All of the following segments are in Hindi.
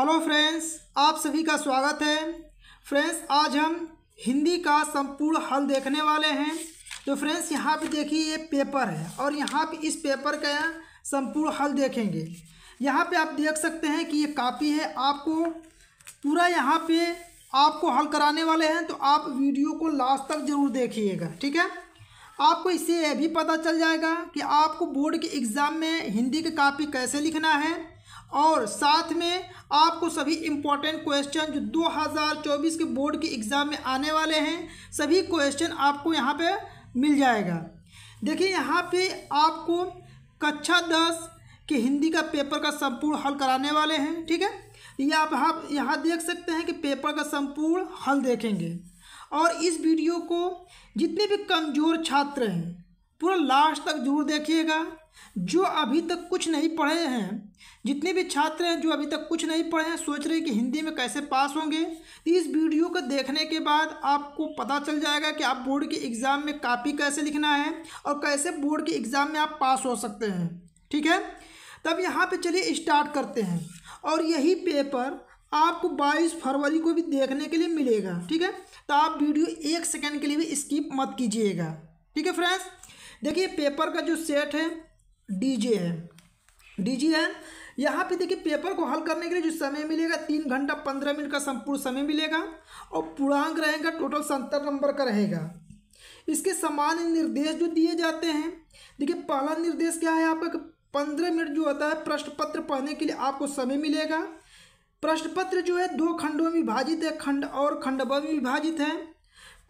हेलो फ्रेंड्स आप सभी का स्वागत है फ्रेंड्स आज हम हिंदी का संपूर्ण हल देखने वाले हैं तो फ्रेंड्स यहाँ पे देखिए ये पेपर है और यहाँ पे इस पेपर का संपूर्ण हल देखेंगे यहाँ पे आप देख सकते हैं कि ये कापी है आपको पूरा यहाँ पे आपको हल कराने वाले हैं तो आप वीडियो को लास्ट तक ज़रूर देखिएगा ठीक है आपको इससे यह भी पता चल जाएगा कि आपको बोर्ड के एग्ज़ाम में हिंदी की कापी कैसे लिखना है और साथ में आपको सभी इम्पॉर्टेंट क्वेश्चन जो 2024 के बोर्ड के एग्ज़ाम में आने वाले हैं सभी क्वेश्चन आपको यहाँ पे मिल जाएगा देखिए यहाँ पे आपको कक्षा दस के हिंदी का पेपर का संपूर्ण हल कराने वाले हैं ठीक है ये आप हाँ यहाँ देख सकते हैं कि पेपर का संपूर्ण हल देखेंगे और इस वीडियो को जितने भी कमज़ोर छात्र हैं पूरा लास्ट तक जरूर देखिएगा जो अभी तक कुछ नहीं पढ़े हैं जितने भी छात्र हैं जो अभी तक कुछ नहीं पढ़े हैं सोच रहे हैं कि हिंदी में कैसे पास होंगे इस वीडियो को देखने के बाद आपको पता चल जाएगा कि आप बोर्ड के एग्ज़ाम में कापी कैसे लिखना है और कैसे बोर्ड के एग्ज़ाम में आप पास हो सकते हैं ठीक है तब यहाँ पर चलिए स्टार्ट करते हैं और यही पेपर आपको 22 फरवरी को भी देखने के लिए मिलेगा ठीक है तो आप वीडियो एक सेकंड के लिए भी स्किप मत कीजिएगा ठीक है फ्रेंड्स देखिए पेपर का जो सेट है D J M D G M यहाँ पे देखिए पेपर को हल करने के लिए जो समय मिलेगा तीन घंटा पंद्रह मिनट का संपूर्ण समय मिलेगा और पूर्णांक रहेगा टोटल सत्तर नंबर का रहेगा इसके सामान्य निर्देश जो दिए जाते हैं देखिए पहला निर्देश क्या है आपका पंद्रह मिनट जो होता है प्रश्न पत्र पढ़ने के लिए आपको समय मिलेगा प्रश्न पत्र जो है दो खंडों में विभाजित है खंड और खंड ब में विभाजित है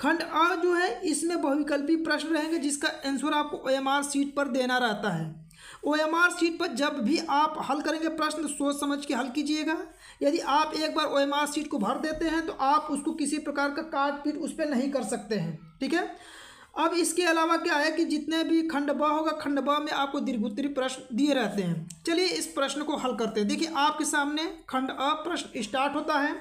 खंड अ जो है इसमें बहुविकल्पी प्रश्न रहेंगे जिसका आंसर आपको एम शीट पर देना रहता है ओ एम आर सीट पर जब भी आप हल करेंगे प्रश्न तो सोच समझ के हल कीजिएगा यदि आप एक बार ओ एम आर सीट को भर देते हैं तो आप उसको किसी प्रकार का काट पीट उस पर नहीं कर सकते हैं ठीक है अब इसके अलावा क्या है कि जितने भी खंड ब होगा खंड ब में आपको दीर्घोत्तरी प्रश्न दिए रहते हैं चलिए इस प्रश्न को हल करते हैं देखिए आपके सामने खंड अ प्रश्न स्टार्ट होता है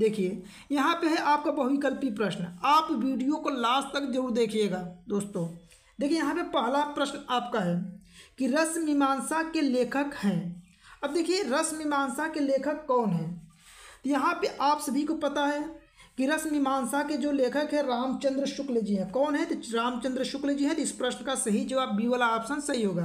देखिए यहाँ पे है आपका बहुविकल्पी प्रश्न आप वीडियो को लास्ट तक जरूर देखिएगा दोस्तों देखिए यहाँ पे पहला प्रश्न आपका है कि रस मीमांसा के लेखक हैं अब देखिए रस मीमांसा के लेखक कौन हैं तो यहाँ पे आप सभी को पता है कि रस मीमांसा के जो लेखक है रामचंद्र शुक्ल जी हैं कौन है तो रामचंद्र शुक्ल जी हैं तो इस प्रश्न का सही जवाब बी वाला ऑप्शन सही होगा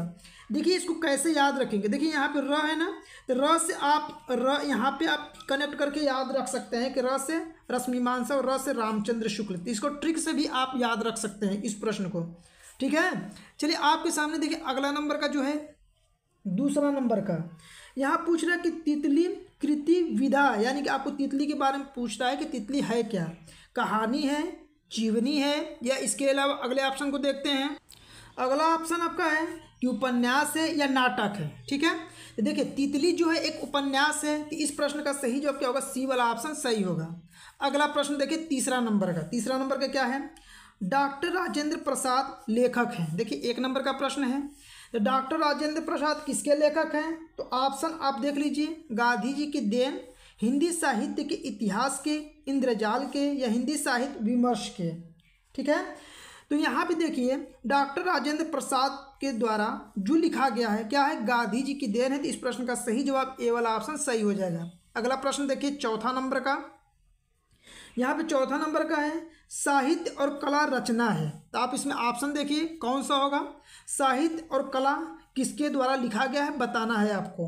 देखिए इसको कैसे याद रखेंगे देखिए यहाँ पे र है ना तो र से आप र यहाँ पे आप कनेक्ट करके याद रख सकते हैं कि र से रस मीमांसा और र से रामचंद्र शुक्ल तो इसको ट्रिक से भी आप याद रख सकते हैं इस प्रश्न को ठीक है चलिए आपके सामने देखिए अगला नंबर का जो है दूसरा नंबर का यहाँ पूछ रहा है कि तितली कृति विधा यानी कि आपको तितली के बारे में पूछता है कि तितली है क्या कहानी है जीवनी है या इसके अलावा अगले ऑप्शन को देखते हैं अगला ऑप्शन आपका है कि उपन्यास है या नाटक है ठीक है तो देखिए तितली जो है एक उपन्यास है तो इस प्रश्न का सही जवाब क्या होगा सी वाला ऑप्शन सही होगा अगला प्रश्न देखिए तीसरा नंबर का तीसरा नंबर का क्या है डॉक्टर राजेंद्र प्रसाद लेखक हैं देखिए एक नंबर का प्रश्न है तो डॉक्टर राजेंद्र प्रसाद किसके लेखक हैं तो ऑप्शन आप देख लीजिए गांधी जी की देन हिंदी साहित्य के इतिहास के इंद्रजाल के या हिंदी साहित्य विमर्श के ठीक है तो यहाँ भी देखिए डॉक्टर राजेंद्र प्रसाद के द्वारा जो लिखा गया है क्या है गांधी जी की देन है तो इस प्रश्न का सही जवाब ए वाला ऑप्शन सही हो जाएगा अगला प्रश्न देखिए चौथा नंबर का यहाँ पे चौथा नंबर का है साहित्य और कला रचना है तो आप इसमें ऑप्शन देखिए कौन सा होगा साहित्य और कला किसके द्वारा लिखा गया है बताना है आपको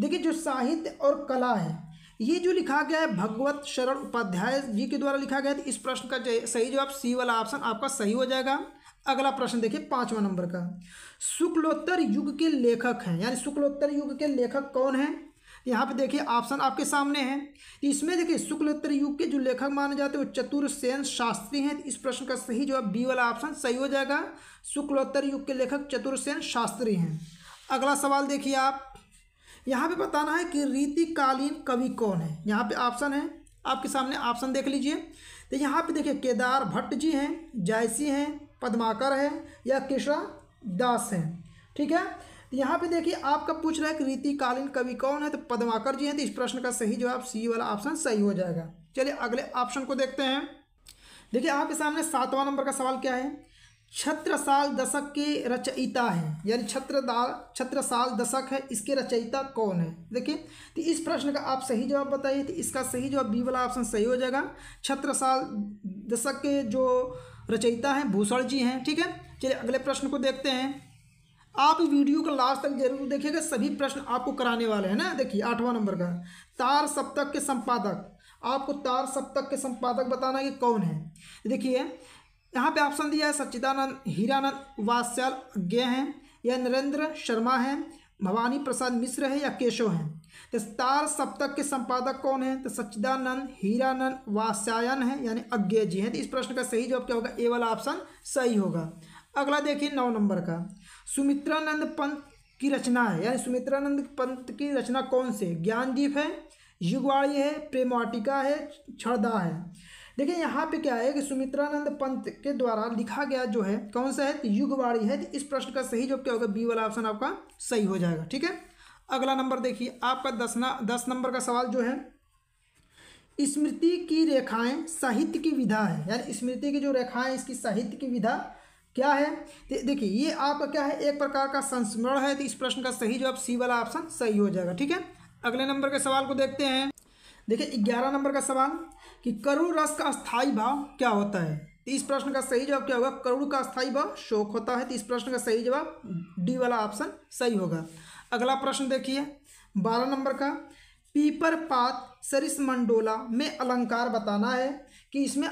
देखिए जो साहित्य और कला है ये जो लिखा गया है भगवत शरण उपाध्याय जी के द्वारा लिखा गया है तो इस प्रश्न का सही जवाब सी वाला ऑप्शन आपका सही हो जाएगा अगला प्रश्न देखिए पांचवा नंबर का शुक्लोत्तर युग के लेखक हैं यानी शुक्लोत्तर युग के लेखक कौन हैं यहाँ पे देखिए ऑप्शन आपके सामने है इसमें देखिए शुक्लोत्तर युग के जो लेखक माने जाते हैं वो चतुर सेन शास्त्री हैं इस प्रश्न का सही जवाब बी वाला ऑप्शन सही हो जाएगा शुक्लोत्तर युग के लेखक चतुर सेन शास्त्री हैं अगला सवाल देखिए आप यहाँ पे बताना है कि रीतिकालीन कवि कौन है यहाँ पे ऑप्शन है आपके सामने ऑप्शन देख लीजिए तो यहाँ पे देखिए केदार भट्ट जी हैं जायसी हैं पद्माकर हैं या कृष्णा दास हैं ठीक है यहाँ पे देखिए आपका पूछ रहा है कि रीतिकालीन कवि कौन है तो पदमाकर जी हैं तो इस प्रश्न का सही जवाब सी वाला ऑप्शन सही हो जाएगा चलिए अगले ऑप्शन को देखते हैं देखिए आपके सामने सातवां नंबर का सवाल क्या है छत्रसाल दशक के रचयिता हैं यानी छत्रदाल छत्रसाल दशक है इसके रचयिता कौन है देखिए तो इस प्रश्न का आप सही जवाब बताइए तो इसका सही जवाब बी वाला ऑप्शन सही हो जाएगा छत्रसाल दशक के जो रचयिता हैं भूषण जी हैं ठीक है चलिए अगले प्रश्न को देखते हैं आप वीडियो को लास्ट तक जरूर देखिएगा सभी प्रश्न आपको कराने वाले हैं ना देखिए आठवां नंबर का तार सप्तक के संपादक आपको तार सप्तक के संपादक बताना कि कौन है देखिए यहाँ पे ऑप्शन दिया है सच्चिदानंद हीरानंद वास्याल अज्ञा हैं या नरेंद्र शर्मा हैं भवानी प्रसाद मिश्र है या केशव हैं तो तार सप्तक के संपादक कौन है तो सच्चिदानंद हीरानंद वास्यायन है यानी अज्ञे जी हैं तो इस प्रश्न का सही जवाब क्या होगा ए वाला ऑप्शन सही होगा अगला देखिए नौ नंबर का सुमित्रानंद पंत की रचना है यानी सुमित्रानंद पंत की रचना कौन से ज्ञानदीप है युगवाड़ी है प्रेमवाटिका है छड़दा है देखिए यहाँ पे क्या है कि सुमित्रानंद पंत के द्वारा लिखा गया जो है कौन सा है तो युगवाड़ी है तो इस प्रश्न का सही जवाब क्या होगा बी वाला ऑप्शन आपका सही हो जाएगा ठीक है अगला नंबर देखिए आपका दस ना दस नंबर का सवाल जो है स्मृति की रेखाएं साहित्य की विधा है यानी स्मृति की जो रेखाएं इसकी साहित्य की विधा क्या है देखिए ये आपका क्या है एक प्रकार का संस्मरण है तो इस प्रश्न का सही जवाब सी वाला ऑप्शन सही हो जाएगा ठीक है अगले नंबर के सवाल को देखते हैं देखिए ग्यारह नंबर का सवाल कि करुण रस का स्थायी भाव क्या होता है तो इस प्रश्न का सही जवाब क्या होगा करुण का स्थायी भाव शोक होता है तो इस प्रश्न का सही जवाब डी वाला ऑप्शन सही होगा अगला प्रश्न देखिए बारह नंबर का पीपर पात सरिस मंडोला में अलंकार बताना है कि इसमें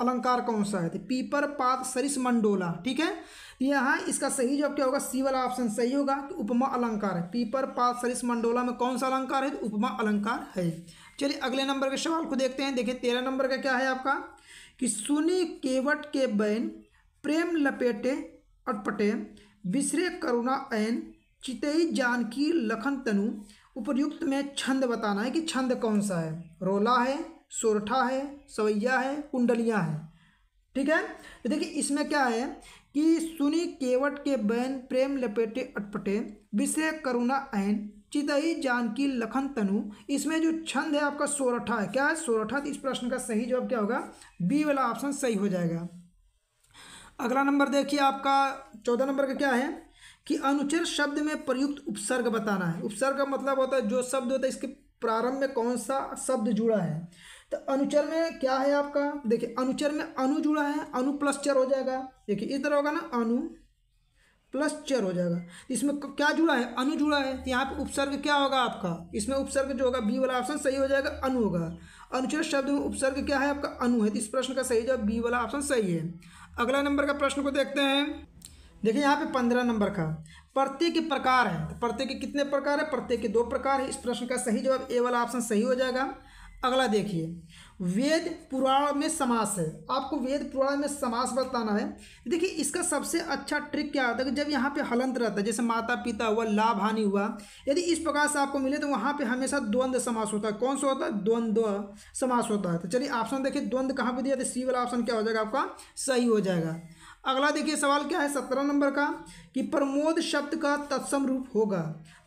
अलंकार कौन सा है पीपर पात सरिस मंडोला ठीक है यहाँ इसका सही जवाब क्या होगा सी वाला ऑप्शन सही होगा कि उपमा अलंकार है पीपर पात सरिस मंडोला में कौन सा अलंकार है तो उपमा अलंकार है चलिए अगले नंबर के सवाल को देखते हैं देखिए तेरह नंबर का क्या है आपका कि सुनी केवट के बैन प्रेम लपेटे अटपटे विसरे करुणा ऐन चितई जानकी लखन तनु उपर्युक्त में छंद बताना है कि छंद कौन सा है रोला है सोरठा है सवैया है कुंडलियाँ हैं ठीक है तो देखिए इसमें क्या है कि सुनी केवट के बैन प्रेम लपेटे अटपटे विषय करुणा ऐन चितई जानकी लखन तनु इसमें जो छंद है आपका सोरठा है क्या है सोरठा तो इस प्रश्न का सही जवाब क्या होगा बी वाला ऑप्शन सही हो जाएगा अगला नंबर देखिए आपका चौदह नंबर का क्या है कि अनुच्छेद शब्द में प्रयुक्त उपसर्ग बताना है उपसर्ग का मतलब होता है जो शब्द होता है इसके प्रारंभ में कौन सा शब्द जुड़ा है तो अनुचर में क्या है आपका देखिए अनुचर में अनु जुड़ा है अनु प्लस चर हो जाएगा देखिए इस तरह होगा ना अनु प्लस चर हो जाएगा इसमें क्या जुड़ा है अनु जुड़ा है तो यहाँ पे उपसर्ग क्या होगा आपका इसमें उपसर्ग जो होगा बी वाला ऑप्शन सही हो जाएगा अनु होगा अनुचर शब्द में उपसर्ग क्या है आपका अनु है तो इस प्रश्न का सही जवाब बी वाला ऑप्शन सही है अगला नंबर का प्रश्न को देखते हैं देखिए यहाँ पे पंद्रह नंबर का प्रत्येक के प्रकार है तो प्रत्यय के कितने प्रकार है प्रत्येक के दो प्रकार है इस प्रश्न का सही जवाब ए वाला ऑप्शन सही हो जाएगा अगला देखिए वेद पुराण में समास है आपको वेद पुराण में समास बताना है देखिए इसका सबसे अच्छा ट्रिक क्या होता है कि जब यहाँ पे हलंत रहता है जैसे माता पिता हुआ लाभ हानि हुआ यदि इस प्रकार से आपको मिले तो वहाँ पे हमेशा द्वंद समास होता है कौन सा होता है द्वंद्व समास होता है तो चलिए ऑप्शन देखिए द्वंद्व कहाँ पर दिया सी वाला ऑप्शन क्या हो जाएगा आपका सही हो जाएगा अगला देखिए सवाल क्या है सत्रह नंबर का कि प्रमोद शब्द का तत्सम रूप होगा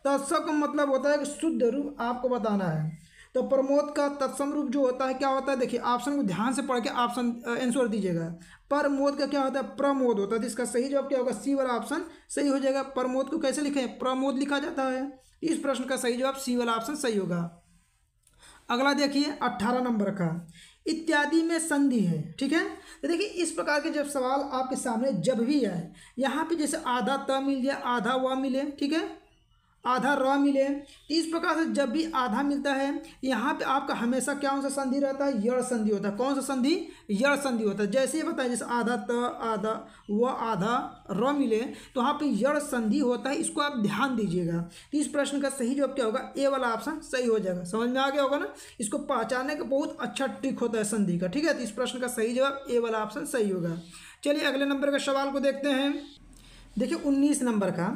तत्सम का मतलब होता है कि शुद्ध रूप आपको बताना है तो प्रमोद का तत्सम रूप जो होता है क्या होता है देखिए ऑप्शन को ध्यान से पढ़ के ऑप्शन आंसर दीजिएगा प्रमोद का क्या होता है प्रमोद होता है इसका सही जवाब क्या होगा सी वाला ऑप्शन सही हो जाएगा प्रमोद को कैसे लिखें प्रमोद लिखा जाता है इस प्रश्न का सही जवाब सी वाला ऑप्शन सही होगा अगला देखिए अट्ठारह नंबर का इत्यादि में संधि है ठीक है तो देखिए इस प्रकार के जब सवाल आपके सामने जब भी आए यहाँ पे जैसे आधा त मिल जाए आधा व मिले ठीक है आधा र मिले तो इस प्रकार से जब भी आधा मिलता है यहाँ पे आपका हमेशा क्या कौन सा संधि रहता है यड़ संधि होता है कौन सा संधि यड़ संधि होता है जैसे ही बताया जैसे आधा त आधा व आधा र मिले तो वहाँ पे यड़ संधि होता है इसको आप ध्यान दीजिएगा तो इस प्रश्न का सही जवाब क्या होगा ए वाला ऑप्शन सही हो जाएगा समझ में आ गया होगा ना इसको पहचानने का बहुत अच्छा ट्रिक होता है संधि का ठीक है तो इस प्रश्न का सही जवाब ए वाला ऑप्शन सही होगा चलिए अगले नंबर के सवाल को देखते हैं देखिए उन्नीस नंबर का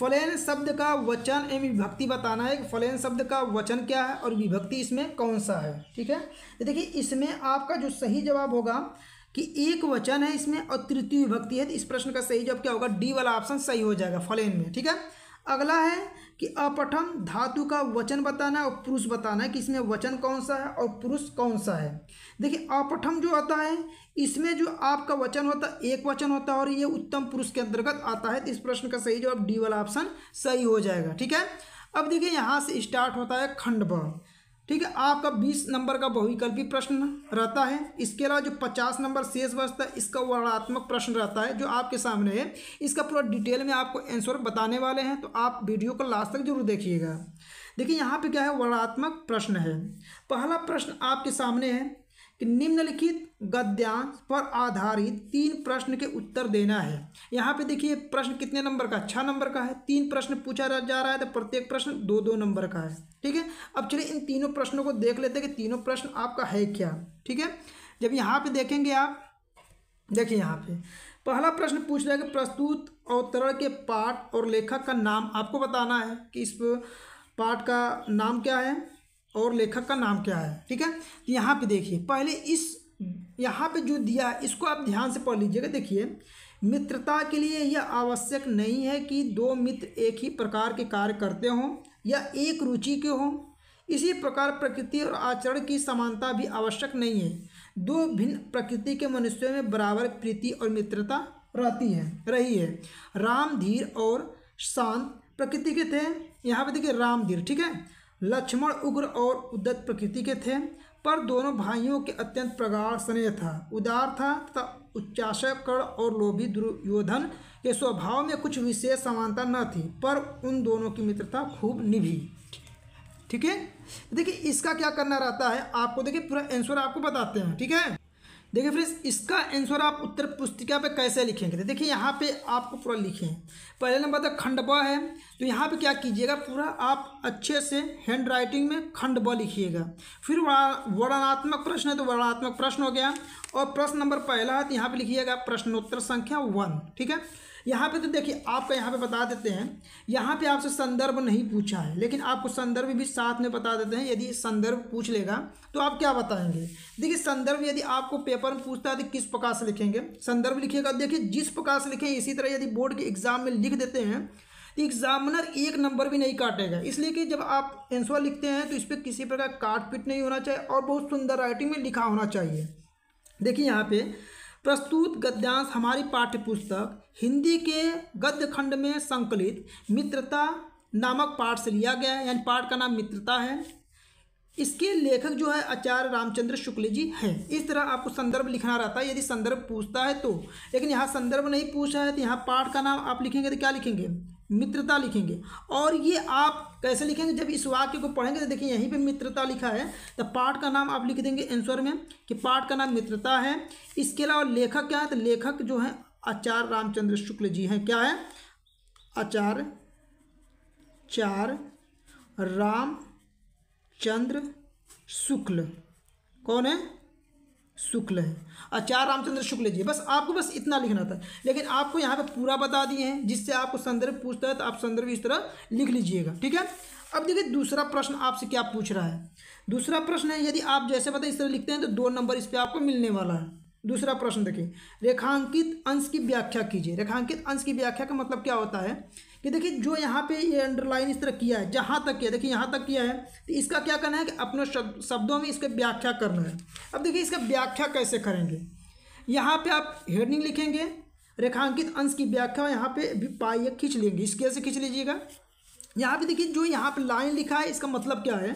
फलेन शब्द का वचन एवं विभक्ति बताना है कि फलेन शब्द का वचन क्या है और विभक्ति इसमें कौन सा है ठीक है तो देखिए इसमें आपका जो सही जवाब होगा कि एक वचन है इसमें और तृतीय विभक्ति है तो इस प्रश्न का सही जवाब क्या होगा डी वाला ऑप्शन सही हो जाएगा फलेन में ठीक है अगला है कि अपठम धातु का वचन बताना और पुरुष बताना है कि इसमें वचन कौन सा है और पुरुष कौन सा है देखिए अपठम जो आता है इसमें जो आपका वचन होता है एक वचन होता है और ये उत्तम पुरुष के अंतर्गत आता है तो इस प्रश्न का सही जवाब डी वाला ऑप्शन सही हो जाएगा ठीक है अब देखिए यहाँ से स्टार्ट होता है खंड ब ठीक है आपका बीस नंबर का बहुविकल्पी प्रश्न रहता है इसके अलावा जो पचास नंबर शेष बचता है इसका वर्णात्मक प्रश्न रहता है जो आपके सामने है इसका पूरा डिटेल में आपको आंसर बताने वाले हैं तो आप वीडियो को लास्ट तक जरूर देखिएगा देखिए यहाँ पे क्या है वर्णात्मक प्रश्न है पहला प्रश्न आपके सामने है कि निम्नलिखित गद्यांश पर आधारित तीन प्रश्न के उत्तर देना है यहाँ पे देखिए प्रश्न कितने नंबर का छः नंबर का है तीन प्रश्न पूछा जा रहा है तो प्रत्येक प्रश्न दो दो नंबर का है ठीक है अब चलिए इन तीनों प्रश्नों को देख लेते हैं कि तीनों प्रश्न आपका है क्या ठीक है जब यहाँ पे देखेंगे आप देखिए यहाँ पे पहला प्रश्न पूछ रहा है कि प्रस्तुत अवतरण के पाठ और लेखक का नाम आपको बताना है कि इस पाठ का नाम क्या है और लेखक का नाम क्या है ठीक है तो यहाँ पे देखिए पहले इस यहाँ पे जो दिया है इसको आप ध्यान से पढ़ लीजिएगा देखिए मित्रता के लिए यह आवश्यक नहीं है कि दो मित्र एक ही प्रकार के कार्य करते हों या एक रुचि के हों इसी प्रकार प्रकृति और आचरण की समानता भी आवश्यक नहीं है दो भिन्न प्रकृति के मनुष्यों में बराबर प्रीति और मित्रता रहती है रही है राम धीर और शांत प्रकृति के थे यहाँ पे देखिए रामधीर ठीक है लक्ष्मण उग्र और उद्दत प्रकृति के थे पर दोनों भाइयों के अत्यंत प्रगाढ़ स्नेह था उदार था तथा उच्चाशय और लोभी दुर्योधन के स्वभाव में कुछ विशेष समानता न थी पर उन दोनों की मित्रता खूब निभी ठीक है देखिए इसका क्या करना रहता है आपको देखिए पूरा आंसर आपको बताते हैं ठीक है देखिए फ्रेंड्स इसका आंसर आप उत्तर पुस्तिका पे कैसे लिखेंगे तो देखिए यहाँ पे आपको पूरा लिखे पहले नंबर था खंड ब है तो यहाँ पे क्या कीजिएगा पूरा आप अच्छे से हैंड राइटिंग में खंड ब लिखिएगा फिर वर्णात्मक प्रश्न है तो वर्णात्मक प्रश्न हो गया और प्रश्न नंबर पहला है तो यहाँ पे लिखिएगा प्रश्नोत्तर संख्या वन ठीक है यहाँ पे तो देखिए आपका यहाँ पे बता देते हैं यहाँ पे आपसे संदर्भ नहीं पूछा है लेकिन आपको संदर्भ भी साथ में बता देते हैं यदि संदर्भ पूछ लेगा तो आप क्या बताएंगे देखिए संदर्भ यदि आपको पेपर में पूछता है तो किस प्रकार से लिखेंगे संदर्भ लिखिएगा देखिए जिस प्रकार से लिखें इसी तरह यदि बोर्ड के एग्जाम में लिख देते हैं तो एग्जामिनर एक नंबर भी नहीं काटेगा इसलिए कि जब आप एंसर लिखते हैं तो इस पर किसी प्रकार काट पीट नहीं होना चाहिए और बहुत सुंदर राइटिंग में लिखा होना चाहिए देखिए यहाँ पे प्रस्तुत गद्यांश हमारी पाठ्यपुस्तक हिंदी के गद्य खंड में संकलित मित्रता नामक पाठ से लिया गया है यानी पाठ का नाम मित्रता है इसके लेखक जो है आचार्य रामचंद्र शुक्ल जी हैं इस तरह आपको संदर्भ लिखना रहता है यदि संदर्भ पूछता है तो लेकिन यहाँ संदर्भ नहीं पूछा है तो यहाँ पाठ का नाम आप लिखेंगे तो क्या लिखेंगे मित्रता लिखेंगे और ये आप कैसे लिखेंगे जब इस वाक्य को पढ़ेंगे तो देखिए यहीं पे मित्रता लिखा है तो पाठ का नाम आप लिख देंगे आंसर में कि पाठ का नाम मित्रता है इसके अलावा लेखक क्या है तो लेखक जो है आचार्य रामचंद्र शुक्ल जी हैं क्या है आचार्य चार राम चंद्र शुक्ल कौन है शुक्ल है आचार्य रामचंद्र शुक्ल जी बस आपको बस इतना लिखना था लेकिन आपको यहाँ पे पूरा बता दिए हैं जिससे आपको संदर्भ पूछता है तो आप संदर्भ इस तरह लिख लीजिएगा ठीक है अब देखिए दूसरा प्रश्न आपसे क्या पूछ रहा है दूसरा प्रश्न है यदि आप जैसे बताए इस तरह लिखते हैं तो दो नंबर इस पर आपको मिलने वाला है दूसरा प्रश्न देखिए रेखांकित अंश की व्याख्या कीजिए रेखांकित अंश की व्याख्या का मतलब क्या होता है कि देखिए जो यहाँ पे ये अंडरलाइन इस तरह किया है जहाँ तक किया देखिए यहाँ तक किया है तो इसका क्या करना है कि अपने शब्दों में इसका व्याख्या करना है अब देखिए इसका व्याख्या कैसे करेंगे यहाँ पे आप हेडिंग लिखेंगे रेखांकित अंश की व्याख्या यहाँ पे भी पाइय खींच लेंगे इसके से खींच लीजिएगा यहाँ पे देखिए जो यहाँ पे लाइन लिखा है इसका मतलब क्या है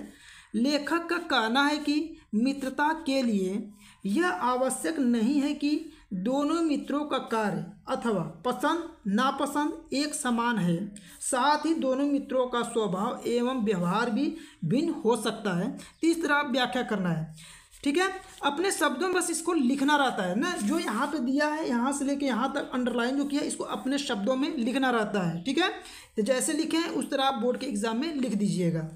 लेखक का कहना है कि मित्रता के लिए यह आवश्यक नहीं है कि दोनों मित्रों का कार्य अथवा पसंद नापसंद एक समान है साथ ही दोनों मित्रों का स्वभाव एवं व्यवहार भी भिन्न हो सकता है तीसरा व्याख्या करना है ठीक है अपने शब्दों में बस इसको लिखना रहता है ना जो यहाँ पे दिया है यहाँ से लेके यहाँ तक अंडरलाइन जो किया इसको अपने शब्दों में लिखना रहता है ठीक है तो जैसे लिखें उस तरह आप बोर्ड के एग्जाम में लिख दीजिएगा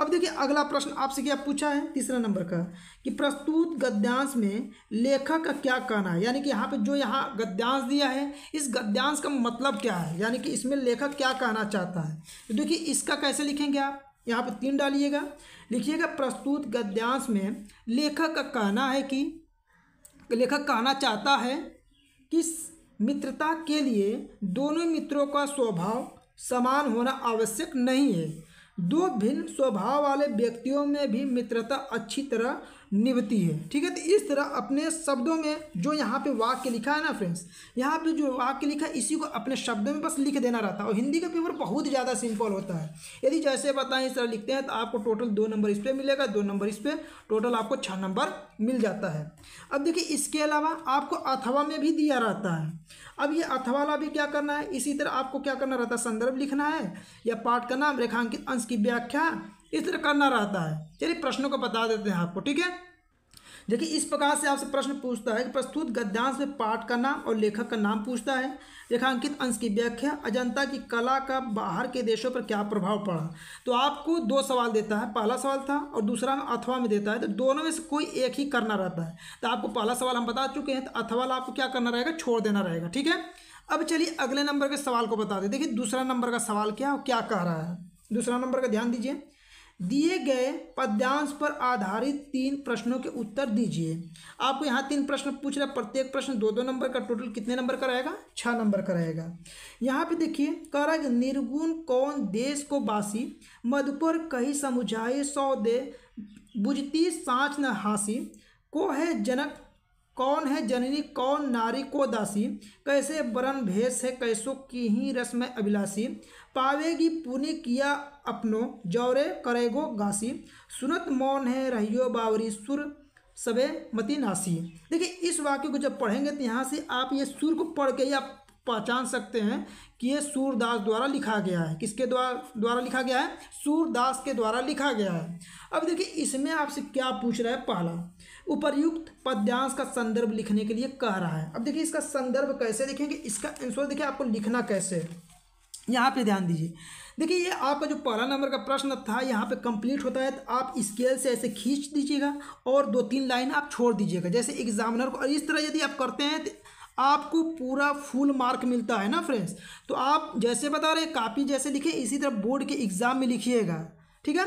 अब देखिए अगला प्रश्न आपसे क्या पूछा है तीसरा नंबर का कि प्रस्तुत गद्यांश में लेखक का क्या कहना है यानी कि यहाँ पे जो यहाँ गद्यांश दिया है इस गद्यांश का मतलब क्या है यानी कि इसमें लेखक क्या कहना चाहता है तो देखिए इसका कैसे लिखेंगे आप यहाँ पर तीन डालिएगा लिखिएगा प्रस्तुत गद्यांश में लेखक का कहना है कि लेखक कहना चाहता है कि मित्रता के लिए दोनों मित्रों का स्वभाव समान होना आवश्यक नहीं है दो भिन्न स्वभाव वाले व्यक्तियों में भी मित्रता अच्छी तरह निभती है ठीक है तो इस तरह अपने शब्दों में जो यहाँ पे वाक्य लिखा है ना फ्रेंड्स यहाँ पे जो वाक्य लिखा है इसी को अपने शब्दों में बस लिख देना रहता है और हिंदी का पेपर बहुत ज़्यादा सिंपल होता है यदि जैसे बताएं इस तरह लिखते हैं तो आपको टोटल दो नंबर इस पर मिलेगा दो नंबर इस पर टोटल आपको छः नंबर मिल जाता है अब देखिए इसके अलावा आपको अथवा में भी दिया रहता है अब ये अथवा वाला भी क्या करना है इसी तरह आपको क्या करना रहता है संदर्भ लिखना है या पाठ का नाम रेखांकित अंश की व्याख्या इस तरह करना रहता है चलिए प्रश्नों को बता देते हैं आपको ठीक है देखिए इस प्रकार से आपसे प्रश्न पूछता है कि प्रस्तुत गद्यांश में पाठ का नाम और लेखक का नाम पूछता है रेखांकित अंश की व्याख्या अजंता की कला का बाहर के देशों पर क्या प्रभाव पड़ा तो आपको दो सवाल देता है पहला सवाल था और दूसरा में अथवा में देता है तो दोनों में से कोई एक ही करना रहता है तो आपको पहला सवाल हम बता चुके हैं तो अथवा आपको क्या करना रहेगा छोड़ देना रहेगा ठीक है अब चलिए अगले नंबर के सवाल को बता दें देखिए दूसरा नंबर का सवाल क्या और क्या कह रहा है दूसरा नंबर का ध्यान दीजिए दिए गए पद्यांश पर आधारित तीन प्रश्नों के उत्तर दीजिए आपको यहाँ तीन प्रश्न पूछ रहा है प्रत्येक प्रश्न दो दो नंबर का टोटल कितने नंबर का रहेगा छः नंबर का रहेगा यहाँ पे देखिए कह रहा है कि निर्गुण कौन देश को बासी मधुपुर कही समुझाए सौदे बुझती साँच न हासी को है जनक कौन है जननी कौन नारी को दासी कैसे वरण भेष है कैसो की ही रस में अभिलाषी पावेगी पुण्य किया अपनो जौरे करेगो घासी सुनत मौन है रहियो बावरी सुर सबे मती नासी देखिए इस वाक्य को जब पढ़ेंगे तो यहाँ से आप ये सुर को पढ़ के या पहचान सकते हैं कि ये सूरदास द्वारा लिखा गया है किसके द्वारा द्वारा लिखा गया है सूरदास के द्वारा लिखा गया है अब देखिए इसमें आपसे क्या पूछ रहा है पहला उपर्युक्त पद्यांश का संदर्भ लिखने के लिए कह रहा है अब देखिए इसका संदर्भ कैसे लिखेंगे इसका आंसर देखिए आपको लिखना कैसे है यहाँ पे ध्यान दीजिए देखिए ये आपका जो पहला नंबर का प्रश्न था यहाँ पे कंप्लीट होता है तो आप स्केल से ऐसे खींच दीजिएगा और दो तीन लाइन आप छोड़ दीजिएगा जैसे एग्जामिनर को और इस तरह यदि आप करते हैं तो आपको पूरा फुल मार्क मिलता है ना फ्रेंड्स तो आप जैसे बता रहे कापी जैसे लिखे इसी तरह बोर्ड के एग्जाम में लिखिएगा ठीक है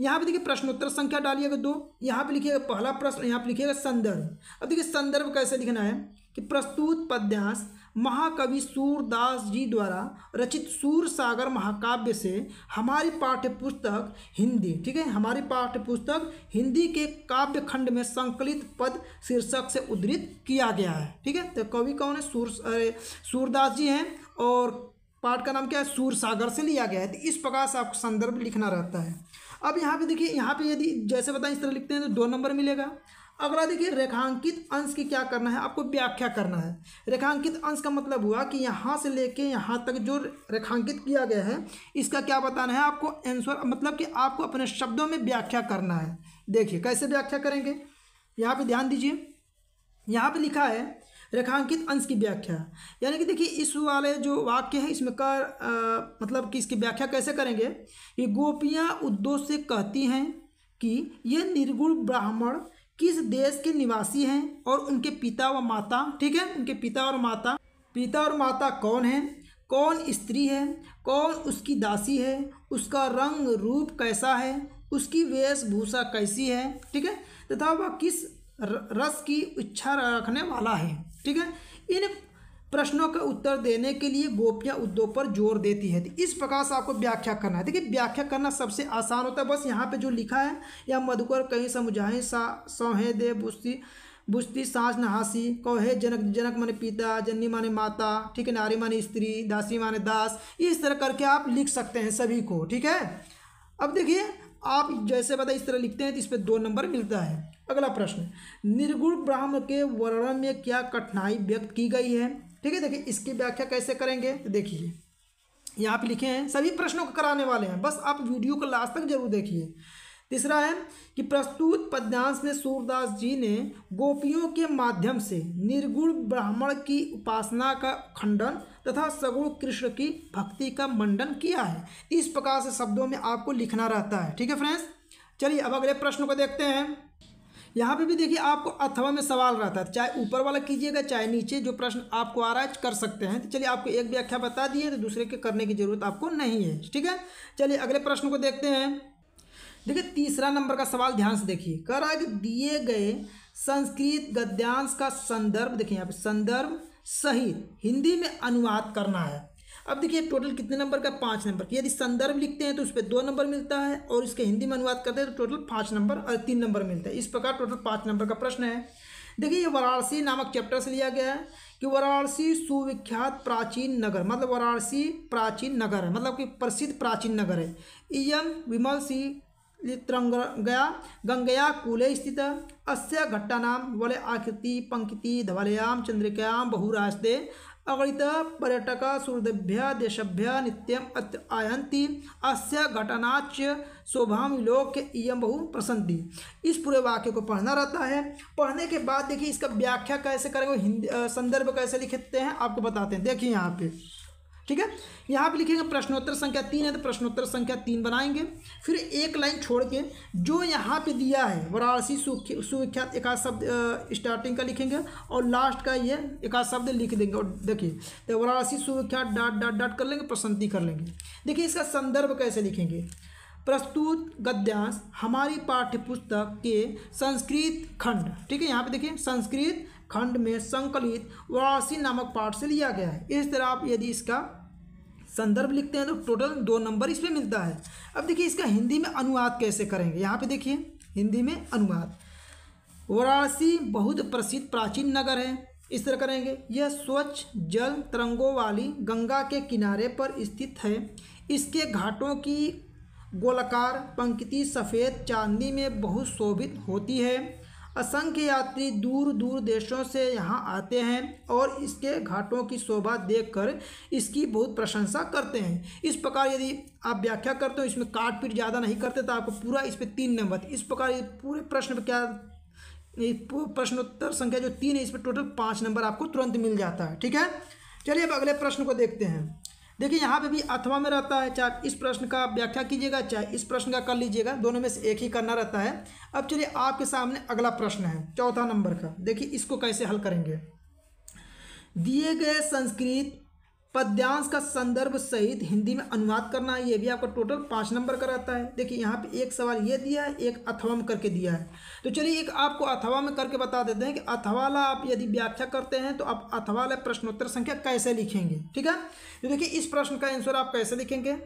यहाँ पे देखिए प्रश्नोत्तर संख्या डालिएगा दो यहाँ पे लिखिएगा पहला प्रश्न यहाँ पे लिखिएगा संदर्भ अब देखिए संदर्भ कैसे लिखना है कि प्रस्तुत पद्यांश महाकवि सूरदास जी द्वारा रचित सूर सागर महाकाव्य से हमारी पाठ्य पुस्तक हिंदी ठीक है हमारी पाठ्य पुस्तक हिंदी के काव्य खंड में संकलित पद शीर्षक से उद्धृत किया गया है ठीक है तो कवि कौन है सूर सूरदास जी हैं और पाठ का नाम क्या है सूर सागर से लिया गया है तो इस प्रकार से आपको संदर्भ लिखना रहता है अब यहाँ पे देखिए यहाँ पे यदि जैसे बताएं इस तरह लिखते हैं तो दो नंबर मिलेगा अगला देखिए रेखांकित अंश की क्या करना है आपको व्याख्या करना है रेखांकित अंश का मतलब हुआ कि यहाँ से लेके यहाँ तक जो रेखांकित किया गया है इसका क्या बताना है आपको आंसर मतलब कि आपको अपने शब्दों में व्याख्या करना है देखिए कैसे व्याख्या करेंगे यहाँ पे ध्यान दीजिए यहाँ पे लिखा है रेखांकित अंश की व्याख्या यानी कि देखिए इस वाले जो वाक्य है इसमें कर मतलब कि इसकी व्याख्या कैसे करेंगे ये गोपियाँ उद्दोष से कहती हैं कि ये निर्गुण ब्राह्मण किस देश के निवासी हैं और उनके पिता व माता ठीक है उनके पिता और माता पिता और माता कौन हैं कौन स्त्री है कौन उसकी दासी है उसका रंग रूप कैसा है उसकी वेशभूषा कैसी है ठीक है तथा वह किस रस की इच्छा रखने वाला है ठीक है इन प्रश्नों का उत्तर देने के लिए गोपियाँ उद्योग पर जोर देती है इस प्रकार से आपको व्याख्या करना है देखिए व्याख्या करना सबसे आसान होता है बस यहाँ पे जो लिखा है या मधुकर कहीं समुझाए सा सौहे दे बुस्ती बुस्ती सांस नहासी कौहे जनक जनक माने पिता जननी माने माता ठीक है नारी माने स्त्री दासी माने दास इस तरह करके आप लिख सकते हैं सभी को ठीक है अब देखिए आप जैसे बता इस तरह लिखते हैं तो इस पर दो नंबर मिलता है अगला प्रश्न निर्गुण ब्राह्मण के वर्णन में क्या कठिनाई व्यक्त की गई है ठीक है देखिए इसकी व्याख्या कैसे करेंगे देखिए यहाँ पे लिखे हैं सभी प्रश्नों को कराने वाले हैं बस आप वीडियो को लास्ट तक जरूर देखिए तीसरा है कि प्रस्तुत पद्यांश में सूरदास जी ने गोपियों के माध्यम से निर्गुण ब्राह्मण की उपासना का खंडन तथा सगुण कृष्ण की भक्ति का मंडन किया है इस प्रकार से शब्दों में आपको लिखना रहता है ठीक है फ्रेंड्स चलिए अब अगले प्रश्न को देखते हैं यहाँ पे भी देखिए आपको अथवा में सवाल रहता है तो चाहे ऊपर वाला कीजिएगा चाहे नीचे जो प्रश्न आपको आ रहा है कर सकते हैं तो चलिए आपको एक व्याख्या बता दिए तो दूसरे के करने की जरूरत आपको नहीं है ठीक है चलिए अगले प्रश्न को देखते हैं देखिए तीसरा नंबर का सवाल ध्यान से देखिए कह रहा है कि दिए गए संस्कृत गद्यांश का संदर्भ देखिए यहाँ पे संदर्भ सहित हिंदी में अनुवाद करना है अब देखिए टोटल कितने नंबर का पाँच नंबर यदि संदर्भ लिखते हैं तो उस पर दो नंबर मिलता है और इसके हिंदी में अनुवाद करते हैं तो टोटल पाँच नंबर और तीन नंबर मिलता है इस प्रकार टोटल पाँच नंबर का प्रश्न है देखिए ये वाराणसी नामक चैप्टर से लिया गया है कि वाराणसी सुविख्यात प्राचीन नगर मतलब वाराणसी प्राचीन नगर है मतलब कि प्रसिद्ध प्राचीन नगर है इम विमल सिंह गया गंगया कूले स्थित अस्य घट्टानाम वाले आकृति पंक्ति धवलयाम चंद्रिकायाम बहुरास्ते अगणित पर्यटक सूर्यभ्य देशभ्य नित्यम अत्र आयंती अस्य घटनाच शोभा लोक इम बहु प्रसन्ति इस पूरे वाक्य को पढ़ना रहता है पढ़ने के बाद देखिए इसका व्याख्या कैसे करेंगे हिंदी संदर्भ कैसे लिखते हैं आपको बताते हैं देखिए यहाँ पे ठीक है यहाँ पे लिखेंगे प्रश्नोत्तर संख्या तीन है तो प्रश्नोत्तर संख्या तीन बनाएंगे फिर एक लाइन छोड़ के जो यहाँ पे दिया है वाराणसी सुविख्यात एकाध शब्द स्टार्टिंग का लिखेंगे और लास्ट का ये एकाध शब्द लिख देंगे और देखिए तो वाराणसी सुविख्यात डॉट डॉट डॉट कर लेंगे प्रसन्नति कर लेंगे देखिए इसका संदर्भ कैसे लिखेंगे प्रस्तुत गद्यांश हमारी पाठ्यपुस्तक के संस्कृत खंड ठीक है यहाँ पे देखिए संस्कृत खंड में संकलित वाराणसी नामक पाठ से लिया गया है इस तरह आप यदि इसका संदर्भ लिखते हैं तो टोटल दो नंबर इसमें मिलता है अब देखिए इसका हिंदी में अनुवाद कैसे करेंगे यहाँ पे देखिए हिंदी में अनुवाद वाराणसी बहुत प्रसिद्ध प्राचीन नगर है इस तरह करेंगे यह स्वच्छ जल तरंगों वाली गंगा के किनारे पर स्थित है इसके घाटों की गोलाकार पंक्ति सफ़ेद चांदी में बहुत शोभित होती है असंख्य यात्री दूर दूर देशों से यहाँ आते हैं और इसके घाटों की शोभा देखकर इसकी बहुत प्रशंसा करते हैं इस प्रकार यदि आप व्याख्या करते हो इसमें काट पीट ज़्यादा नहीं करते तो आपको पूरा इस पर तीन नंबर इस प्रकार पूरे प्रश्न पर क्या प्रश्नोत्तर संख्या जो तीन है इस पर टोटल पाँच नंबर आपको तुरंत मिल जाता है ठीक है चलिए अब अगले प्रश्न को देखते हैं देखिए यहाँ पे भी अथवा में रहता है चाहे इस प्रश्न का व्याख्या कीजिएगा चाहे इस प्रश्न का कर लीजिएगा दोनों में से एक ही करना रहता है अब चलिए आपके सामने अगला प्रश्न है चौथा नंबर का देखिए इसको कैसे हल करेंगे दिए गए संस्कृत पद्यांश का संदर्भ सहित हिंदी में अनुवाद करना है ये भी आपका टोटल पाँच नंबर का रहता है देखिए यहाँ पे एक सवाल ये दिया है एक अथवा में करके दिया है तो चलिए एक आपको अथवा में करके बता देते हैं कि अथवाला आप यदि व्याख्या करते हैं तो आप अथवाला प्रश्नोत्तर संख्या कैसे लिखेंगे ठीक है तो देखिए इस प्रश्न का आंसर आप कैसे लिखेंगे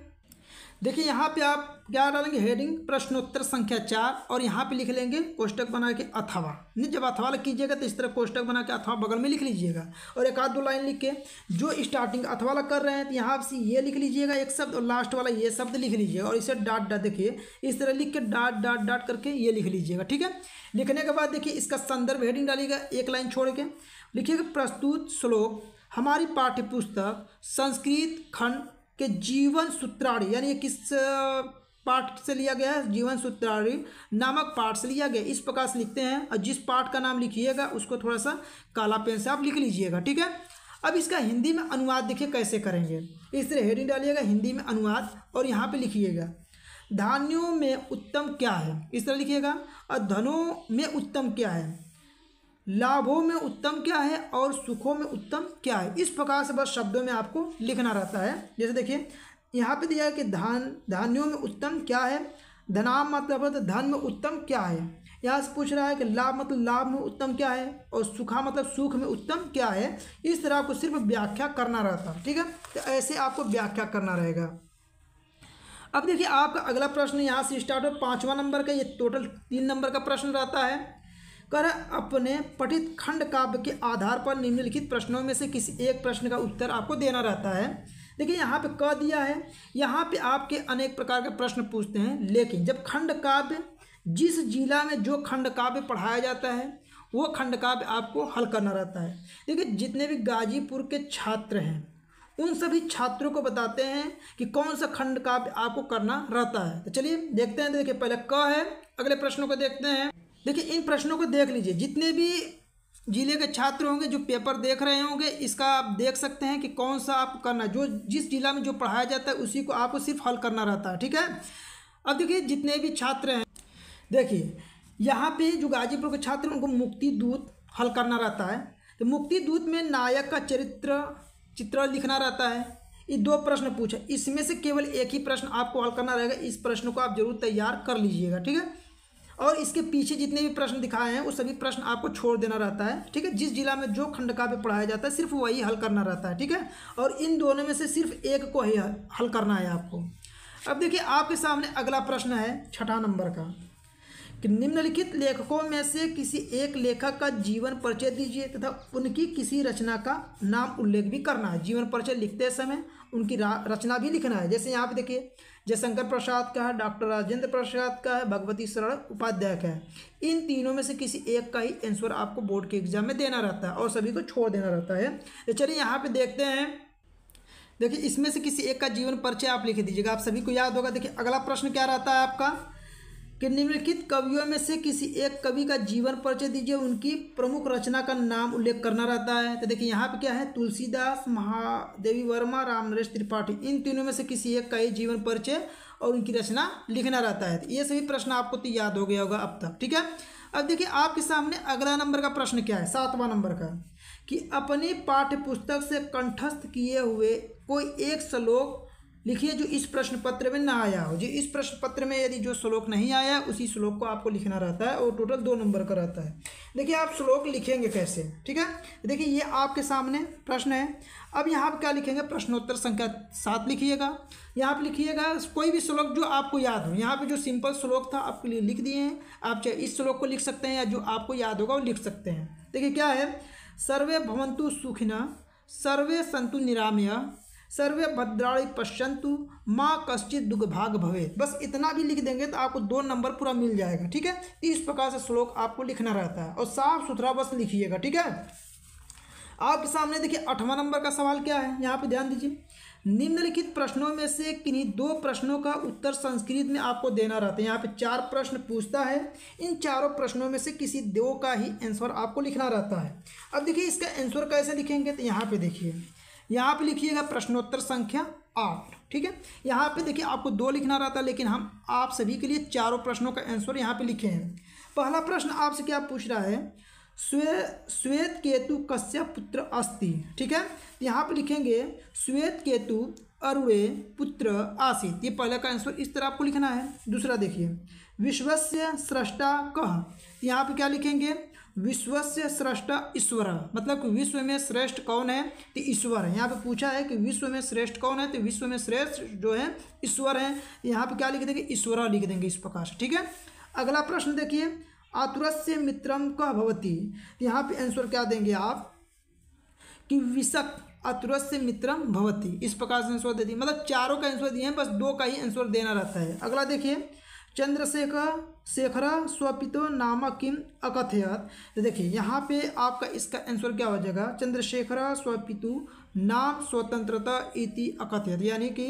देखिए यहाँ पे आप क्या डालेंगे हेडिंग प्रश्नोत्तर संख्या चार और यहाँ पे लिख लेंगे कोष्टक बना के अथवा नहीं जब अथवा लिख कीजिएगा तो इस तरह कोष्टक बना के अथवा बगल में लिख लीजिएगा और एक आध दो लाइन लिख के जो स्टार्टिंग अथवा कर रहे हैं तो यहाँ से ये लिख लीजिएगा एक शब्द और लास्ट वाला ये शब्द लिख लीजिएगा और इसे डाट डाट देखिए इस तरह लिख के डाट डाट डाट करके ये लिख लीजिएगा ठीक है लिखने के बाद देखिए इसका संदर्भ हेडिंग डालिएगा एक लाइन छोड़ के लिखिएगा प्रस्तुत श्लोक हमारी पाठ्यपुस्तक संस्कृत खंड कि जीवन सूत्राणी यानी किस पाठ से लिया गया है जीवन सूत्रारी नामक पाठ से लिया गया इस प्रकार से लिखते हैं और जिस पाठ का नाम लिखिएगा उसको थोड़ा सा काला पेन से आप लिख लीजिएगा ठीक है अब इसका हिंदी में अनुवाद देखिए कैसे करेंगे इस तरह हेडिंग डालिएगा हिंदी में अनुवाद और यहाँ पे लिखिएगा धान्यों में उत्तम क्या है इस तरह लिखिएगा और धनों में उत्तम क्या है लाभों में उत्तम क्या है और सुखों में उत्तम क्या है इस प्रकार से बस शब्दों में आपको लिखना रहता है जैसे देखिए यहाँ पे दिया है कि धान धान्यों में उत्तम क्या है धनाम मतलब मतलब धन में उत्तम क्या है यहाँ से पूछ रहा है कि लाभ मतलब लाभ में उत्तम क्या है और सुखा मतलब सुख में उत्तम क्या है इस तरह आपको सिर्फ व्याख्या करना रहता है ठीक है तो ऐसे आपको व्याख्या करना रहेगा अब देखिए आपका अगला प्रश्न यहाँ से स्टार्ट हो पाँचवा नंबर का ये टोटल तीन नंबर का प्रश्न रहता है कर अपने पठित खंड काव्य के आधार पर निम्नलिखित प्रश्नों में से किसी एक प्रश्न का उत्तर आपको देना रहता है देखिए यहाँ पे क दिया है यहाँ पे आपके अनेक प्रकार के प्रश्न पूछते हैं लेकिन जब खंड काव्य जिस जिला में जो खंड काव्य पढ़ाया जाता है वो खंड काव्य आपको हल करना रहता है देखिए जितने भी गाजीपुर के छात्र हैं उन सभी छात्रों को बताते हैं कि कौन सा खंड काव्य आपको करना रहता है तो चलिए देखते हैं तो देखिए पहले क है अगले प्रश्नों को देखते हैं देखिए इन प्रश्नों को देख लीजिए जितने भी जिले के छात्र होंगे जो पेपर देख रहे होंगे इसका आप देख सकते हैं कि कौन सा आपको करना जो जिस जिला में जो पढ़ाया जाता है उसी को आपको सिर्फ हल करना रहता है ठीक है अब देखिए जितने भी छात्र हैं देखिए यहाँ पे जो गाजीपुर के छात्र उनको मुक्ति दूत हल करना रहता है तो मुक्ति दूत में नायक का चरित्र चित्र लिखना रहता है ये दो प्रश्न पूछे इसमें से केवल एक ही प्रश्न आपको हल करना रहेगा इस प्रश्न को आप जरूर तैयार कर लीजिएगा ठीक है और इसके पीछे जितने भी प्रश्न दिखाए हैं वो सभी प्रश्न आपको छोड़ देना रहता है ठीक है जिस जिला में जो का पे पढ़ाया जाता है सिर्फ वही हल करना रहता है ठीक है और इन दोनों में से सिर्फ एक को ही हल करना है आपको अब देखिए आपके सामने अगला प्रश्न है छठा नंबर का कि निम्नलिखित लेखकों में से किसी एक लेखक का जीवन परिचय दीजिए तथा उनकी किसी रचना का नाम उल्लेख भी करना है जीवन परिचय लिखते समय उनकी रचना भी लिखना है जैसे यहाँ पे देखिए जयशंकर प्रसाद का है डॉक्टर राजेंद्र प्रसाद का है भगवती शरण उपाध्याय का है इन तीनों में से किसी एक का ही आंसर आपको बोर्ड के एग्जाम में देना रहता है और सभी को छोड़ देना रहता है तो चलिए यहाँ पर देखते हैं देखिए इसमें से किसी एक का जीवन परिचय आप लिख दीजिएगा आप सभी को याद होगा देखिए अगला प्रश्न क्या रहता है आपका कि निम्नलिखित कवियों में से किसी एक कवि का जीवन परिचय दीजिए उनकी प्रमुख रचना का नाम उल्लेख करना रहता है तो देखिए यहाँ पे क्या है तुलसीदास महादेवी वर्मा राम नरेश त्रिपाठी इन तीनों में से किसी एक का ही जीवन परिचय और उनकी रचना लिखना रहता है तो ये सभी प्रश्न आपको तो याद हो गया होगा अब तक ठीक है अब देखिए आपके सामने अगला नंबर का प्रश्न क्या है सातवां नंबर का कि अपनी पाठ्य पुस्तक से कंठस्थ किए हुए कोई एक श्लोक लिखिए जो इस प्रश्न पत्र में ना आया हो जी इस प्रश्न पत्र में यदि जो श्लोक नहीं आया उसी श्लोक को आपको लिखना रहता है और टोटल दो नंबर का रहता है देखिए आप श्लोक लिखेंगे कैसे ठीक है देखिए ये आपके सामने प्रश्न है अब यहाँ पर क्या लिखेंगे प्रश्नोत्तर संख्या सात लिखिएगा यहाँ पर लिखिएगा कोई भी श्लोक जो आपको याद हो यहाँ पे जो सिंपल श्लोक था आपके लिए लिख दिए हैं आप चाहे इस श्लोक को लिख सकते हैं या जो आपको याद होगा वो लिख सकते हैं देखिए क्या है सर्वे भवंतु सुखिना सर्वे संतु निरामया सर्वे भद्राणी पश्यंतु माँ कश्चित दुग्भाग भवे बस इतना भी लिख देंगे तो आपको दो नंबर पूरा मिल जाएगा ठीक है इस प्रकार से श्लोक आपको लिखना रहता है और साफ सुथरा बस लिखिएगा ठीक है आपके सामने देखिए अठवा नंबर का सवाल क्या है यहाँ पे ध्यान दीजिए निम्नलिखित प्रश्नों में से किन्हीं दो प्रश्नों का उत्तर संस्कृत में आपको देना रहता है यहाँ पे चार प्रश्न पूछता है इन चारों प्रश्नों में से किसी दो का ही आंसर आपको लिखना रहता है अब देखिए इसका आंसर कैसे लिखेंगे तो यहाँ पे देखिए यहाँ पे लिखिएगा प्रश्नोत्तर संख्या आठ ठीक है यहाँ पे देखिए आपको दो लिखना रहता है लेकिन हम आप सभी के लिए चारों प्रश्नों का आंसर यहाँ पे लिखे हैं पहला प्रश्न आपसे क्या पूछ रहा है स्वे श्वेत केतु कश्य पुत्र अस्ति ठीक है यहाँ पे लिखेंगे श्वेत केतु अरुणे पुत्र आसित ये पहला का आंसर इस तरह आपको लिखना है दूसरा देखिए विश्वस्य सृष्टा कह यहाँ पे क्या लिखेंगे विश्व से श्रेष्ठ ईश्वर मतलब कि विश्व में श्रेष्ठ कौन है तो ईश्वर है यहाँ पे पूछा है कि विश्व में श्रेष्ठ कौन है तो विश्व में श्रेष्ठ जो है ईश्वर है यहाँ पे क्या लिख देंगे ईश्वर लिख देंगे इस प्रकार से ठीक है अगला प्रश्न देखिए आतुरस्य मित्रम कह भवती यहाँ पे आंसर क्या देंगे आप कि विषक अतुरस्य मित्रम भवती इस प्रकार से आंसर दे दिए मतलब चारों का आंसर दिए हैं बस दो का ही आंसर देना रहता है अगला देखिए चंद्रशेखर शेखर स्वपितो नामक किम अकथयत तो देखिए यहाँ पे आपका इसका आंसर क्या हो जाएगा चंद्रशेखर स्वपितु नाम स्वतंत्रता इति अकथयत यानी कि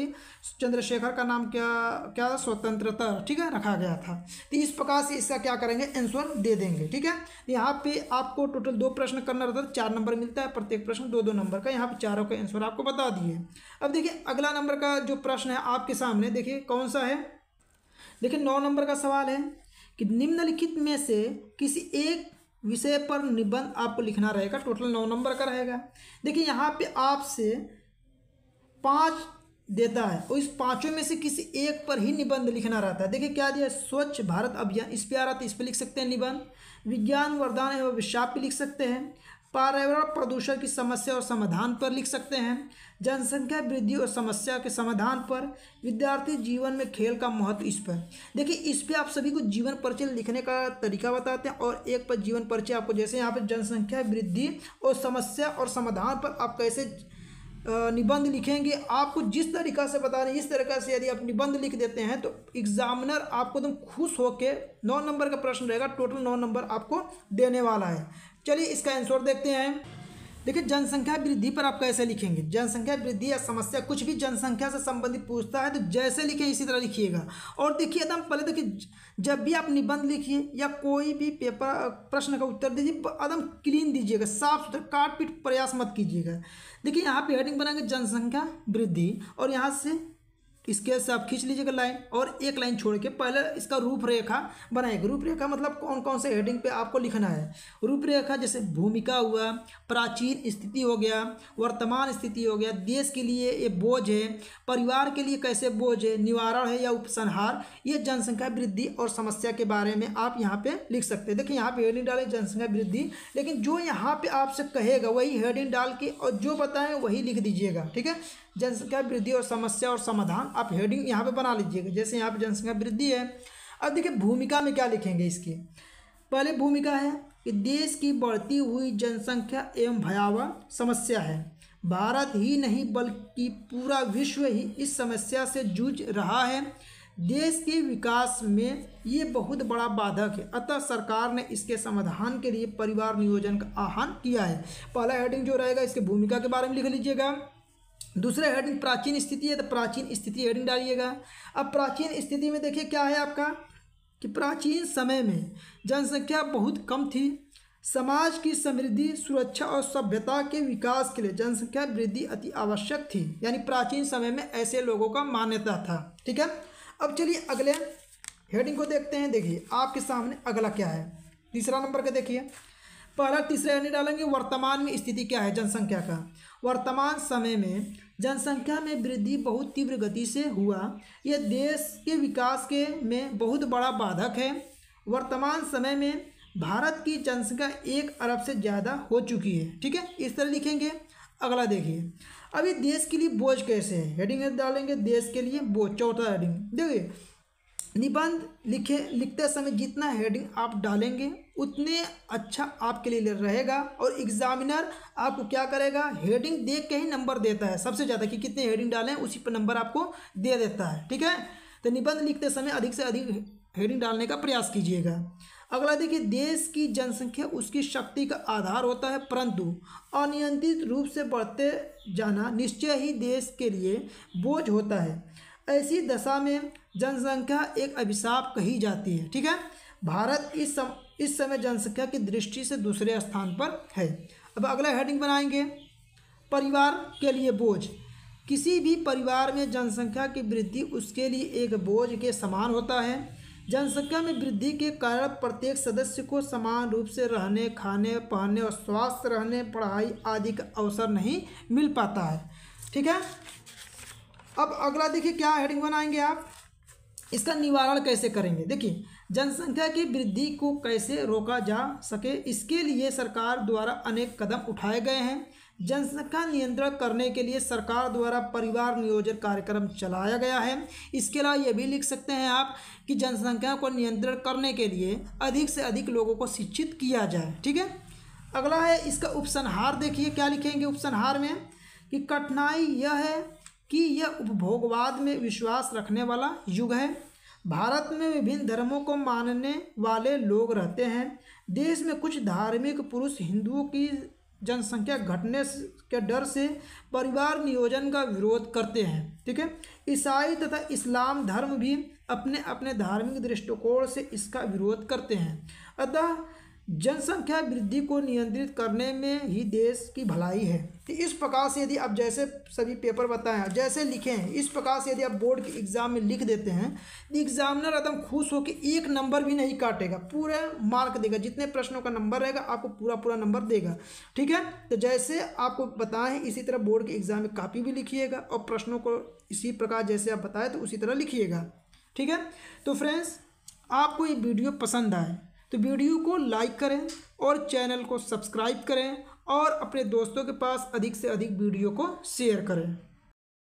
चंद्रशेखर का नाम क्या क्या स्वतंत्रता ठीक है रखा गया था तो इस प्रकार से इसका क्या करेंगे आंसर दे देंगे ठीक है तो यहाँ पे आपको टोटल दो प्रश्न करना रहता है चार नंबर मिलता है प्रत्येक प्रश्न दो दो नंबर का यहाँ पे चारों का आंसर आपको बता दिए अब देखिए अगला नंबर का जो प्रश्न है आपके सामने देखिए कौन सा है देखिए नौ नंबर का सवाल है कि निम्नलिखित में से किसी एक विषय पर निबंध आपको लिखना रहेगा टोटल नौ नंबर का रहेगा देखिए यहाँ पे आपसे पाँच देता है और इस पांचों में से किसी एक पर ही निबंध लिखना रहता है देखिए क्या दिया स्वच्छ भारत अभियान इस पर आ रहा था इस पर लिख सकते हैं निबंध विज्ञान वरदान एवं विश्वाप पे लिख सकते हैं पर्यावरण प्रदूषण की समस्या और समाधान पर लिख सकते हैं जनसंख्या वृद्धि और समस्या के समाधान पर विद्यार्थी जीवन में खेल का महत्व इस पर देखिए इस पर आप सभी को जीवन परिचय लिखने का तरीका बताते हैं और एक पर जीवन परिचय आपको जैसे यहाँ पर जनसंख्या वृद्धि और समस्या और समाधान पर आप कैसे निबंध लिखेंगे आपको जिस तरीका से बता रहे हैं इस तरीका से यदि आप निबंध लिख देते हैं तो एग्जामिनर आपको एकदम खुश होकर नौ नंबर का प्रश्न रहेगा टोटल नौ नंबर आपको देने वाला है चलिए इसका आंसर देखते हैं देखिए जनसंख्या वृद्धि पर आप कैसे लिखेंगे जनसंख्या वृद्धि या समस्या कुछ भी जनसंख्या से संबंधित पूछता है तो जैसे लिखे इसी तरह लिखिएगा और देखिए एकदम पहले देखिए जब भी आप निबंध लिखिए या कोई भी पेपर प्रश्न का उत्तर दीजिए एकदम क्लीन दीजिएगा साफ सुथरा काट पीट प्रयास मत कीजिएगा देखिए यहाँ पे हेडिंग बनाएंगे जनसंख्या वृद्धि और यहाँ से स्केच से आप खींच लीजिएगा लाइन और एक लाइन छोड़ के पहले इसका रूपरेखा बनाएगा रूपरेखा मतलब कौन कौन से हेडिंग पे आपको लिखना है रूपरेखा जैसे भूमिका हुआ प्राचीन स्थिति हो गया वर्तमान स्थिति हो गया देश के लिए ये बोझ है परिवार के लिए कैसे बोझ है निवारण है या उपसंहार ये जनसंख्या वृद्धि और समस्या के बारे में आप यहाँ पे लिख सकते हैं देखिए यहाँ पे हेडिंग डाले जनसंख्या वृद्धि लेकिन जो यहाँ पर आपसे कहेगा वही हेडिंग डाल के और जो बताएँ वही लिख दीजिएगा ठीक है जनसंख्या वृद्धि और समस्या और समाधान आप हेडिंग यहाँ पे बना लीजिएगा जैसे यहाँ पे जनसंख्या वृद्धि है अब देखिए भूमिका में क्या लिखेंगे इसकी पहले भूमिका है कि देश की बढ़ती हुई जनसंख्या एवं भयावह समस्या है भारत ही नहीं बल्कि पूरा विश्व ही इस समस्या से जूझ रहा है देश के विकास में ये बहुत बड़ा बाधक है अतः सरकार ने इसके समाधान के लिए परिवार नियोजन का आह्वान किया है पहला हेडिंग जो रहेगा इसके भूमिका के बारे में लिख लीजिएगा दूसरे हेडिंग प्राचीन स्थिति है तो प्राचीन स्थिति हेडिंग डालिएगा अब प्राचीन स्थिति में देखिए क्या है आपका कि प्राचीन समय में जनसंख्या बहुत कम थी समाज की समृद्धि सुरक्षा और सभ्यता के विकास के लिए जनसंख्या वृद्धि अति आवश्यक थी यानी प्राचीन समय में ऐसे लोगों का मान्यता था ठीक है अब चलिए अगले हेडिंग को देखते हैं देखिए आपके सामने अगला क्या है तीसरा नंबर का देखिए पहला तीसरा हेडिंग डालेंगे वर्तमान में स्थिति क्या है जनसंख्या का वर्तमान समय में जनसंख्या में वृद्धि बहुत तीव्र गति से हुआ यह देश के विकास के में बहुत बड़ा बाधक है वर्तमान समय में भारत की जनसंख्या एक अरब से ज़्यादा हो चुकी है ठीक है इस तरह लिखेंगे अगला देखिए अभी देश के लिए बोझ कैसे है हेडिंग डालेंगे देश के लिए बोझ चौथा हेडिंग देखिए निबंध लिखे लिखते समय जितना हेडिंग आप डालेंगे उतने अच्छा आपके लिए रहेगा और एग्जामिनर आपको क्या करेगा हेडिंग देख के ही नंबर देता है सबसे ज़्यादा कि कितने हेडिंग डालें उसी पर नंबर आपको दे देता है ठीक है तो निबंध लिखते समय अधिक से अधिक हेडिंग डालने का प्रयास कीजिएगा अगला देखिए देश की जनसंख्या उसकी शक्ति का आधार होता है परंतु अनियंत्रित रूप से बढ़ते जाना निश्चय ही देश के लिए बोझ होता है ऐसी दशा में जनसंख्या एक अभिशाप कही जाती है ठीक है भारत इस सम इस समय जनसंख्या की दृष्टि से दूसरे स्थान पर है अब अगला हेडिंग बनाएंगे परिवार के लिए बोझ किसी भी परिवार में जनसंख्या की वृद्धि उसके लिए एक बोझ के समान होता है जनसंख्या में वृद्धि के कारण प्रत्येक सदस्य को समान रूप से रहने खाने पहनने और स्वास्थ्य रहने पढ़ाई आदि का अवसर नहीं मिल पाता है ठीक है अब अगला देखिए क्या हेडिंग बनाएंगे आप इसका निवारण कैसे करेंगे देखिए जनसंख्या की वृद्धि को कैसे रोका जा सके इसके लिए सरकार द्वारा अनेक कदम उठाए गए हैं जनसंख्या नियंत्रण करने के लिए सरकार द्वारा परिवार नियोजन कार्यक्रम चलाया गया है इसके अलावा ये भी लिख सकते हैं आप कि जनसंख्या को नियंत्रण करने के लिए अधिक से अधिक लोगों को शिक्षित किया जाए ठीक है अगला है इसका उपसंहार देखिए क्या लिखेंगे उपसंहार में कि कठिनाई यह है कि यह उपभोगवाद में विश्वास रखने वाला युग है भारत में विभिन्न धर्मों को मानने वाले लोग रहते हैं देश में कुछ धार्मिक पुरुष हिंदुओं की जनसंख्या घटने के डर से परिवार नियोजन का विरोध करते हैं ठीक है ईसाई तथा इस्लाम धर्म भी अपने अपने धार्मिक दृष्टिकोण से इसका विरोध करते हैं अतः जनसंख्या वृद्धि को नियंत्रित करने में ही देश की भलाई है तो इस प्रकार से यदि आप जैसे सभी पेपर बताएं और जैसे हैं इस प्रकार से यदि आप बोर्ड के एग्ज़ाम में लिख देते हैं तो एग्ज़ामिनर एकदम खुश होकर एक नंबर भी नहीं काटेगा पूरा मार्क देगा जितने प्रश्नों का नंबर रहेगा आपको पूरा पूरा नंबर देगा ठीक है तो जैसे आपको बताएं इसी तरह बोर्ड के एग्ज़ाम में कापी भी लिखिएगा और प्रश्नों को इसी प्रकार जैसे आप बताएं तो उसी तरह लिखिएगा ठीक है तो फ्रेंड्स आपको ये वीडियो पसंद आए तो वीडियो को लाइक करें और चैनल को सब्सक्राइब करें और अपने दोस्तों के पास अधिक से अधिक वीडियो को शेयर करें